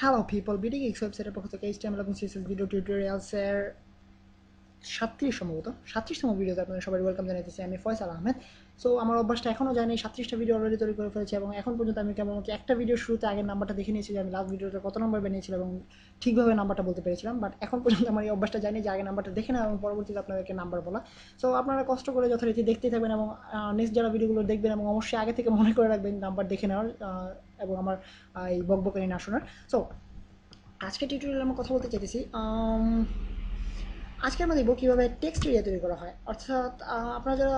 Hello people, Building X website এর পক্ষ থেকে HTML এবং CSS video tutorials এর সাতত্রিশ সম্ভবত সাতত্রিশতম ভিডিওতে আপনাদের সবাই ওয়েলকাম জানাইতেছি আমি ফয়সাল আহমেদ সো আমার অভ্যাসটা এখনও জানি সাতত্রিশটা ভিডিও অলরেডি তৈরি করে ফেলেছি এবং এখন পর্যন্ত আমি কেমন একটা ভিডিও শুরুতে আগের নাম্বারটা দেখে নিয়েছি যে আমি লাস্ট ভিডিওটা কত নাম্বার বানিয়েছিলাম এবং ঠিকভাবে নাম্বারটা বলতে পেরেছিলাম বাট এখন পর্যন্ত আমার এই অভ্যাসটা জানি যে আগে নাম্বারটা দেখে না এবং পরবর্তীতে আপনাদেরকে নাম্বার বলা সো আপনারা কষ্ট করে যথারীতি দেখতেই থাকবেন এবং নেক্সট যারা ভিডিওগুলো দেখবেন এবং অবশ্যই আগে থেকে মনে করে রাখবেন নাম্বার দেখে নেওয়ার এবং আমার এই বকবকালীন আসনার সো আজকে টিউটোরিয়াল আমি কথা বলতে চাইতেছি আজকে আমরা দেখব কীভাবে টেক্সট এরিয়া তৈরি করা হয় অর্থাৎ আপনারা যারা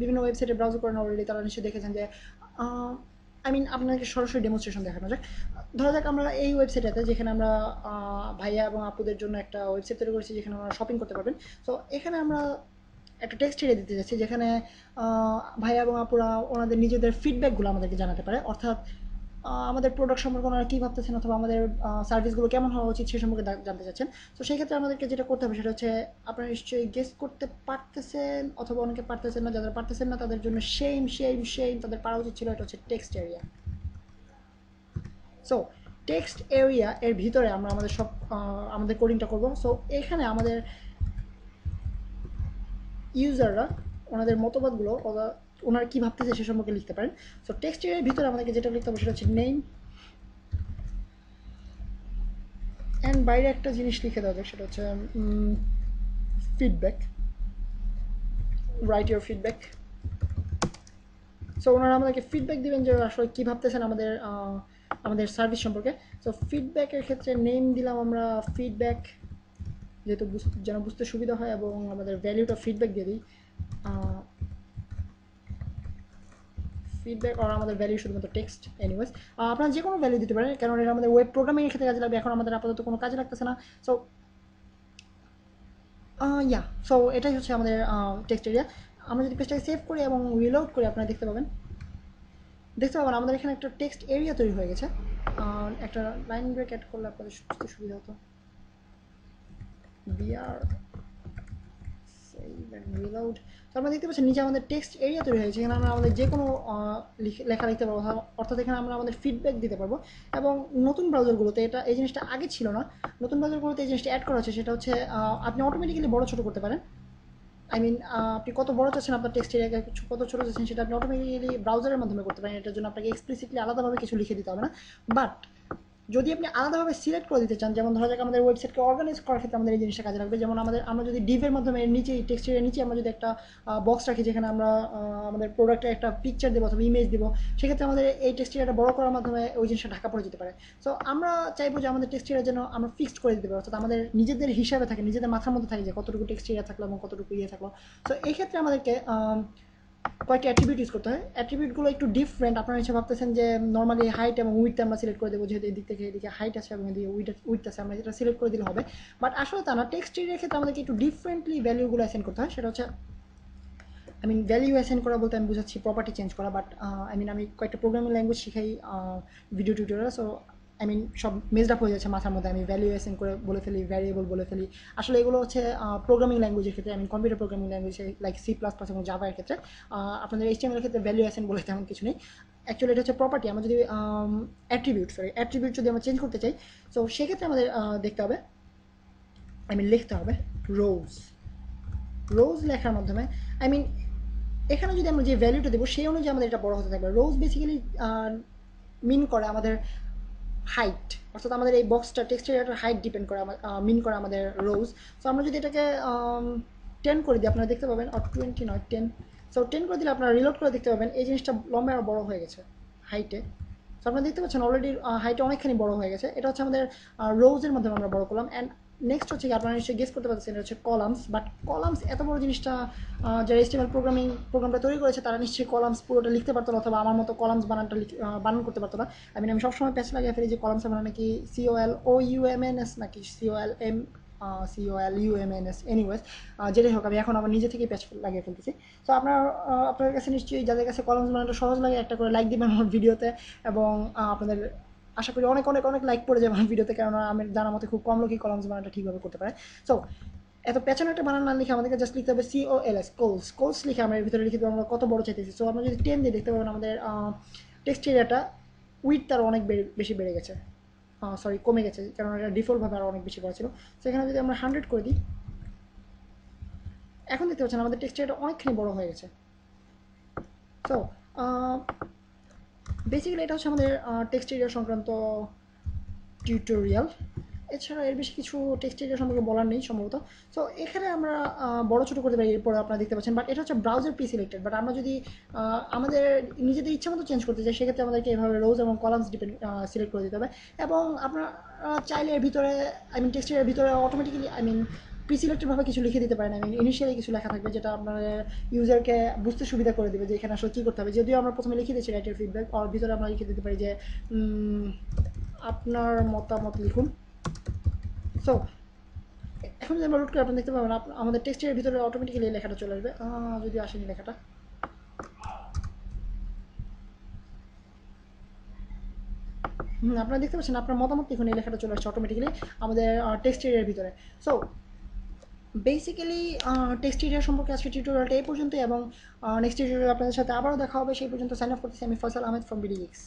বিভিন্ন ওয়েবসাইটে ব্রাউজ করেন অলরেডি তারা নিশ্চয়ই দেখেছেন যে আই মিন আপনাকে সরাসরি ডেমনস্ট্রেশন দেখানো যাক ধরা যাক আমরা এই ওয়েবসাইটটাতে যেখানে আমরা ভাইয়া এবং আপুদের জন্য একটা ওয়েবসাইট তৈরি করেছি যেখানে আমরা শপিং করতে পারবেন তো এখানে আমরা একটা টেক্সট এরিয়া দিতে যাচ্ছি যেখানে ভাইয়া এবং আপুরা ওনাদের নিজেদের ফিডব্যাকগুলো আমাদেরকে জানাতে পারে অর্থাৎ আমাদের প্রোডাক্ট সম্পর্কে ওনারা কী ভাবতেছেন অথবা আমাদের সার্ভিসগুলো কেমন হওয়া উচিত সে সম্পর্কে জানতে চাচ্ছেন তো সেই ক্ষেত্রে আমাদেরকে যেটা করতে হবে সেটা হচ্ছে আপনারা নিশ্চয়ই গেস করতে পারতেছেন অথবা অনেকে পারতেছেন না যারা পারতেছেন না তাদের জন্য সেম সেম সেম তাদের পারা উচিত ছিল এটা হচ্ছে text area so text area এর ভিতরে আমরা আমাদের সব আমাদের কোডিংটা করবো সো এখানে আমাদের ইউজাররা ওনাদের মতবাদগুলো ওনারা কী ভাবতেছে সে সম্পর্কে লিখতে পারেন সো টেক্সটের ভিতরে আমাদেরকে যেটা লিখতে হবে সেটা হচ্ছে নেম অ্যান্ড বাইরে একটা জিনিস লিখে দেওয়া যাক সেটা হচ্ছে feedback right your feedback so ওনারা আমাদেরকে ফিডব্যাক দিবেন যে আসলে কী ভাবতেছেন আমাদের আমাদের সার্ভিস সম্পর্কে সো ফিডব্যাকের ক্ষেত্রে নেম দিলাম আমরা ফিডব্যাক যেহেতু যেন বুঝতে সুবিধা হয় এবং আমাদের ভ্যালিউটা ফিডব্যাক দিয়ে দিই ফিডব্যাক অর আমাদের ভ্যালু শুধুমাত্র টেক্সট এনিওয়েজ আপনারা যে কোনো ভ্যালু দিতে পারেন কারণ এটা আমাদের ওয়েব এর ক্ষেত্রে কাজে লাগবে এখন আমাদের আপাতত কোনো কাজে লাগতেছে না সো ইয়া সো এটাই হচ্ছে আমাদের টেক্সট এরিয়া আমরা যদি পেজটাকে সেভ করি এবং রিলোড করি আপনারা দেখতে পাবেন দেখতে পাবেন আমাদের এখানে একটা টেক্সট এরিয়া তৈরি হয়ে গেছে একটা লাইন ব্রেক অ্যাড করলে আপনাদের সুবিধা হতো বিআর রিলোড তো আমরা দেখতে পাচ্ছেন নিচে আমাদের টেক্সট এরিয়া তৈরি হয়েছে এখানে আমরা আমাদের যে কোনো লেখা লিখতে পারবো অর্থাৎ এখানে আমরা আমাদের ফিডব্যাক দিতে পারবো এবং নতুন ব্রাউজারগুলোতে এটা এই জিনিসটা আগে ছিল না নতুন ব্রাউজারগুলোতে এই জিনিসটা অ্যাড করা হচ্ছে সেটা হচ্ছে আপনি অটোমেটিক্যালি বড় ছোটো করতে পারেন আই মিন আপনি কত বড় চাচ্ছেন আপনার টেক্সট এরিয়া কত ছোটো চাচ্ছেন সেটা আপনি অটোমেটিক্যালি ব্রাউজারের মাধ্যমে করতে পারেন এটার জন্য আপনাকে এক্সপ্লিসিটলি আলাদাভাবে কিছু লিখে দিতে হবে না বাট যদি আপনি আলাদাভাবে সিলেক্ট করে দিতে চান যেমন ধরা যাক আমাদের ওয়েবসাইটকে অর্গানাইজ করার ক্ষেত্রে আমাদের এই জিনিসটা কাজে লাগবে যেমন আমাদের আমরা যদি ডিভের মাধ্যমে নিচে টেক্সচারের নিচে আমরা যদি একটা বক্স রাখি যেখানে আমরা আমাদের প্রোডাক্টের একটা পিকচার দেবো অথবা ইমেজ দেবো সেক্ষেত্রে আমাদের এই টেক্সচারটা বড় করার মাধ্যমে ওই জিনিসটা ঢাকা পড়ে যেতে পারে সো আমরা চাইবো যে আমাদের টেক্সচারের যেন আমরা ফিক্সড করে দিতে পারি অর্থাৎ আমাদের নিজেদের হিসাবে থাকে নিজেদের মাথার মধ্যে থাকে যে কতটুকু টেক্সচার থাকলো এবং কতটুকু ইয়ে থাকলো সো এই ক্ষেত্রে আমাদেরকে কয়েকটি অ্যাট্রিবিউট ইউজ করতে হয় অ্যাট্রিবিউটগুলো একটু ডিফারেন্ট আপনারা হচ্ছে ভাবতেছেন যে নর্মালি হাইট এবং উইথ আমরা সিলেক্ট করে দেবো যেহেতু এদিক থেকে এদিকে হাইট আছে এবং এদিকে উইথ উইথ আছে আমরা যেটা সিলেক্ট করে দিলে হবে বাট আসলে তা না টেক্সট এরিয়ার ক্ষেত্রে আমাদেরকে একটু ডিফারেন্টলি ভ্যালুগুলো অ্যাসেন্ড করতে হয় সেটা হচ্ছে আই মিন ভ্যালিউ অ্যাসেন্ড করা বলতে আমি বুঝাচ্ছি প্রপার্টি চেঞ্জ করা বাট আই মিন আমি কয়েকটা প্রোগ্রামিং ল্যাঙ্গুয়েজ শিখাই video tutorial so I mean সব মেজড আপ হয়ে যাচ্ছে মাথার মধ্যে আমি ভ্যালুয়েশন করে বলে ফেলি ভ্যারিয়েবল বলে ফেলি আসলে এগুলো হচ্ছে প্রোগ্রামিং ল্যাঙ্গুয়েজের ক্ষেত্রে আমি computer programming language like C plus plus এবং জাভার ক্ষেত্রে আপনাদের এইচটিএমের ক্ষেত্রে ভ্যালুয়েশন বলে তেমন কিছু নেই অ্যাকচুয়ালি এটা হচ্ছে প্রপার্টি আমরা যদি অ্যাট্রিবিউট সরি অ্যাট্রিবিউট যদি আমরা চেঞ্জ করতে চাই সো সেক্ষেত্রে আমাদের দেখতে হবে আই মিন লিখতে হবে রোজ রোজ লেখার মাধ্যমে আই মিন এখানে যদি আমরা যে ভ্যালুটা দেবো সেই অনুযায়ী আমাদের এটা বড় হতে থাকবে রোজ বেসিক্যালি মিন করে আমাদের হাইট অর্থাৎ আমাদের এই বক্সটা টেক্সটের একটা হাইট ডিপেন্ড করে মিন করে আমাদের রোজ সো আমরা যদি এটাকে টেন করে দিই আপনারা দেখতে পাবেন অর টোয়েন্টি নয় টেন সো টেন করে দিলে আপনারা রিলোড করে দেখতে পাবেন এই জিনিসটা লম্বা আর বড়ো হয়ে গেছে হাইটে সো আপনারা দেখতে পাচ্ছেন অলরেডি হাইটে অনেকখানি বড়ো হয়ে গেছে এটা হচ্ছে আমাদের রোজের মাধ্যমে আমরা বড়ো করলাম অ্যান্ড নেক্সট হচ্ছে কি আপনারা নিশ্চয়ই গেস করতে পারছেন হচ্ছে কলামস বাট কলামস এত বড় জিনিসটা যারা এস্টিমেল প্রোগ্রামিং প্রোগ্রামটা তৈরি করেছে তারা নিশ্চয়ই কলামস পুরোটা লিখতে পারতো না অথবা আমার মতো কলামস বানানটা বানান করতে পারতো না আমি আমি সবসময় প্যাচ লাগিয়ে ফেলি যে কলামস বানান নাকি COL O M N S নাকি COL M COL UMNS anyways যেটাই হোক আমি এখন আমার নিজে থেকেই প্যাচ লাগিয়ে ফেলতেছি তো আপনার আপনার কাছে নিশ্চয়ই যাদের কাছে কলামস বানানোটা সহজ লাগে একটা করে লাইক দিবেন আমার ভিডিওতে এবং আপনাদের আশা করি অনেক অনেক অনেক লাইক পড়ে যাবে আমার ভিডিওতে কেননা আমি জানা মতে খুব কম লোকই কলমস বানানটা ঠিকভাবে করতে পারে সো এত পেছনে একটা বানান না লিখে আমাদেরকে জাস্ট লিখতে হবে সিও এল এস কোলস কোলস লিখে আমরা ভিতরে লিখে দেবো আমরা কত বড় চাইতেছি সো আমরা যদি টেন দিয়ে দেখতে পাবেন আমাদের টেক্সট এরিয়াটা উইথ তার অনেক বেশি বেড়ে গেছে সরি কমে গেছে কারণ এটা ডিফল্টভাবে আরও অনেক বেশি করা ছিল সেখানে যদি আমরা হান্ড্রেড করে দিই এখন দেখতে পাচ্ছেন আমাদের এরিয়াটা অনেকখানি বড় হয়ে গেছে সো বেসিক্যালি এটা হচ্ছে আমাদের টেক্সট এরিয়া সংক্রান্ত টিউটোরিয়াল এছাড়া এর বেশি কিছু টেক্সট এরিয়া সম্পর্কে বলার নেই সম্ভবত সো এখানে আমরা বড় ছোটো করতে পারি এরপরে আপনারা দেখতে পাচ্ছেন বাট এটা হচ্ছে ব্রাউজার পি সিলেক্টেড বাট আমরা যদি আমাদের নিজেদের ইচ্ছা মতো চেঞ্জ করতে চাই সেক্ষেত্রে আমাদেরকে এভাবে রোজ এবং কলামস ডিপেন্ড সিলেক্ট করে দিতে হবে এবং আপনারা চাইলে এর ভিতরে আই মিন টেক্সট এরিয়ার ভিতরে অটোমেটিক্যালি আই মিন প্রি সিলেক্টেডভাবে কিছু লিখে দিতে পারেন আমি ইনিশিয়ালি কিছু লেখা থাকবে যেটা আপনার ইউজারকে বুঝতে সুবিধা করে দেবে যে এখানে আসলে কী করতে হবে যদিও আমরা প্রথমে লিখে দিচ্ছি রাইটের ফিডব্যাক ওর ভিতরে আমরা লিখে দিতে পারি যে আপনার মতামত লিখুন সো এখন যদি আমরা রুট করে আপনি দেখতে পাবেন আমাদের টেক্সটের ভিতরে অটোমেটিক্যালি লেখাটা চলে আসবে যদি আসেনি লেখাটা আপনারা দেখতে পাচ্ছেন আপনার মতামত লিখুন এই লেখাটা চলে আসছে অটোমেটিক্যালি আমাদের টেক্সট এরিয়ার ভিতরে সো বেসিক্যালি টেক্সট এরিয়া সম্পর্কে আজকে টিউটোরিয়ালটা এই পর্যন্ত এবং নেক্সট uh, টিউটোরিয়াল আপনাদের সাথে আবারও দেখা হবে সেই পর্যন্ত সাইন আপ করতেছি আমি ফসল আহমেদ ফ্রম বিডিএক্স